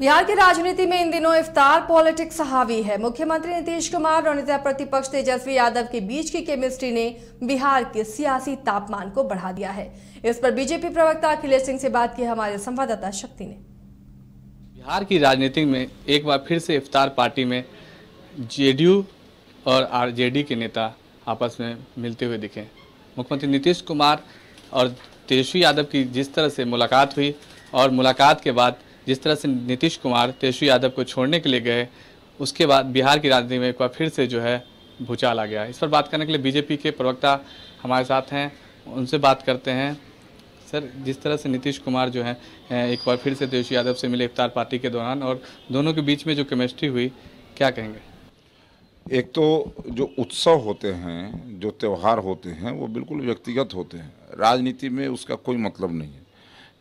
बिहार की राजनीति में इन दिनों इफ्तार पॉलिटिक्स हावी है मुख्यमंत्री नीतीश कुमार और नेता प्रतिपक्ष तेजस्वी यादव के बीच की केमिस्ट्री ने बिहार के सियासी तापमान को बढ़ा दिया है इस पर बीजेपी प्रवक्ता अखिलेश सिंह से बात की हमारे संवाददाता शक्ति ने बिहार की राजनीति में एक बार फिर से इफ्तार पार्टी में जेडीयू और आरजेडी के नेता आपस में मिलते हुए दिखे मुख्यमंत्री नीतीश कुमार और तेजस्वी यादव की जिस तरह से मुलाकात हुई और मुलाकात के बाद जिस तरह से नीतीश कुमार तेजस्वी यादव को छोड़ने के लिए गए उसके बाद बिहार की राजनीति में एक बार फिर से जो है भूचाल आ गया इस पर बात करने के लिए बीजेपी के प्रवक्ता हमारे साथ हैं उनसे बात करते हैं सर जिस तरह से नीतीश कुमार जो है एक बार फिर से तेजस्वी यादव से मिले इफ्तार पार्टी के दौरान और दोनों के बीच में जो केमिस्ट्री हुई क्या कहेंगे एक तो जो उत्सव होते हैं जो त्यौहार होते हैं वो बिल्कुल व्यक्तिगत होते हैं राजनीति में उसका कोई मतलब नहीं है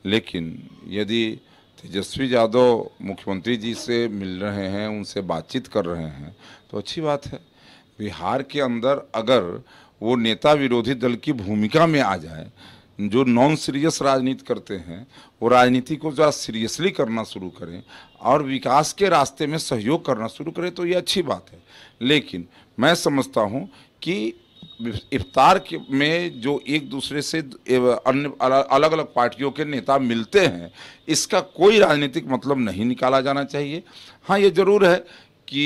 लेकिन यदि तेजस्वी यादव मुख्यमंत्री जी से मिल रहे हैं उनसे बातचीत कर रहे हैं तो अच्छी बात है बिहार के अंदर अगर वो नेता विरोधी दल की भूमिका में आ जाए जो नॉन सीरियस राजनीति करते हैं वो राजनीति को ज़रा सीरियसली करना शुरू करें और विकास के रास्ते में सहयोग करना शुरू करें तो ये अच्छी बात है लेकिन मैं समझता हूँ कि इफ्तार के में जो एक दूसरे से अन्य अलग अलग पार्टियों के नेता मिलते हैं इसका कोई राजनीतिक मतलब नहीं निकाला जाना चाहिए हाँ ये ज़रूर है कि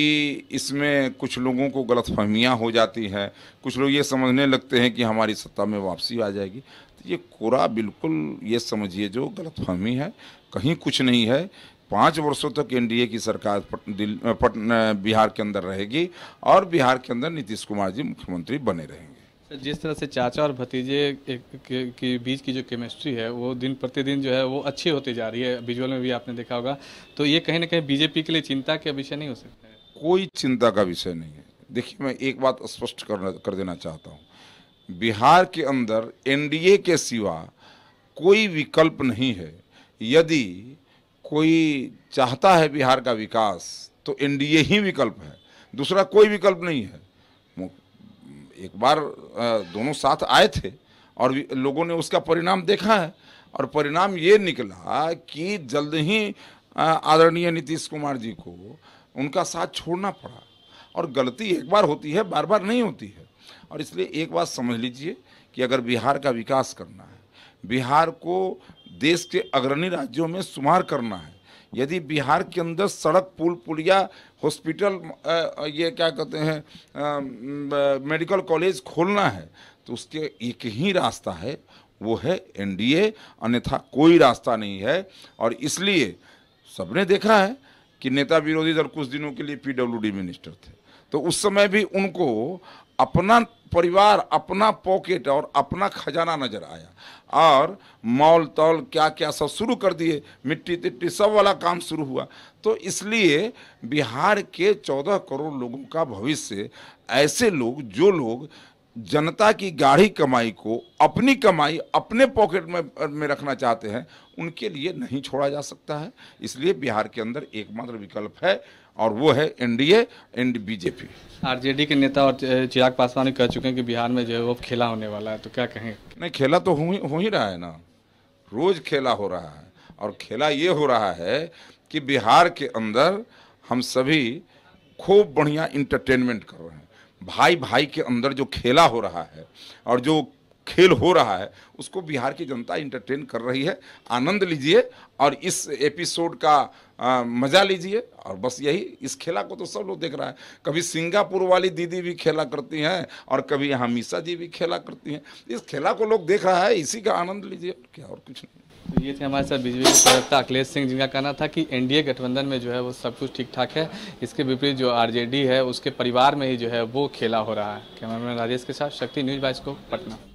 इसमें कुछ लोगों को गलत फहमियाँ हो जाती हैं कुछ लोग ये समझने लगते हैं कि हमारी सत्ता में वापसी आ जाएगी तो ये कोरा बिल्कुल ये समझिए जो गलत फहमी है कहीं कुछ नहीं है पाँच वर्षों तक एनडीए की सरकार बिहार के अंदर रहेगी और बिहार के अंदर नीतीश कुमार जी मुख्यमंत्री बने रहेंगे जिस तरह से चाचा और भतीजे के बीच की जो केमिस्ट्री है वो दिन प्रतिदिन जो है वो अच्छी होती जा रही है विजुअल में भी आपने देखा होगा तो ये कहीं ना कहीं बीजेपी के लिए चिंता का विषय नहीं हो सकता है कोई चिंता का विषय नहीं है देखिए मैं एक बात स्पष्ट कर कर देना चाहता हूँ बिहार के अंदर एनडीए के सिवा कोई विकल्प नहीं है यदि कोई चाहता है बिहार का विकास तो एनडीए ही विकल्प है दूसरा कोई विकल्प नहीं है एक बार दोनों साथ आए थे और लोगों ने उसका परिणाम देखा है और परिणाम ये निकला कि जल्द ही आदरणीय नीतीश कुमार जी को उनका साथ छोड़ना पड़ा और गलती एक बार होती है बार बार नहीं होती है और इसलिए एक बात समझ लीजिए कि अगर बिहार का विकास करना है बिहार को देश के अग्रणी राज्यों में शुमार करना है यदि बिहार के अंदर सड़क पुल पुलिया हॉस्पिटल ये क्या कहते हैं मेडिकल कॉलेज खोलना है तो उसके एक ही रास्ता है वो है एनडीए अन्यथा कोई रास्ता नहीं है और इसलिए सबने देखा है कि नेता विरोधी दल कुछ दिनों के लिए पीडब्ल्यूडी मिनिस्टर थे तो उस समय भी उनको अपना परिवार अपना पॉकेट और अपना खजाना नजर आया और मॉल तौल क्या क्या सब शुरू कर दिए मिट्टी तिट्टी सब वाला काम शुरू हुआ तो इसलिए बिहार के चौदह करोड़ लोगों का भविष्य ऐसे लोग जो लोग जनता की गाढ़ी कमाई को अपनी कमाई अपने पॉकेट में में रखना चाहते हैं उनके लिए नहीं छोड़ा जा सकता है इसलिए बिहार के अंदर एकमात्र विकल्प है और वो है एनडीए एंड बीजेपी आरजेडी के नेता और चिराग पासवान कह चुके हैं कि बिहार में जो है वो खेला होने वाला है तो क्या कहें नहीं खेला तो हो ही, हो ही रहा है ना रोज खेला हो रहा है और खेला ये हो रहा है कि बिहार के अंदर हम सभी खूब बढ़िया इंटरटेनमेंट कर रहे हैं भाई भाई के अंदर जो खेला हो रहा है और जो खेल हो रहा है उसको बिहार की जनता इंटरटेन कर रही है आनंद लीजिए और इस एपिसोड का आ, मजा लीजिए और बस यही इस खेला को तो सब लोग देख रहा है कभी सिंगापुर वाली दीदी भी खेला करती हैं और कभी यहाँ मीसा जी भी खेला करती हैं इस खेला को लोग देख रहा है इसी का आनंद लीजिए क्या और कुछ नहीं तो ये थे हमारे साथ बीजेपी के प्रवक्ता अखिलेश सिंह जिनका कहना था कि एनडीए गठबंधन में जो है वो सब कुछ ठीक ठाक है इसके विपरीत जो आरजेडी है उसके परिवार में ही जो है वो खेला हो रहा है कैमरामैन राजेश के साथ शक्ति न्यूज़ बाइस को पटना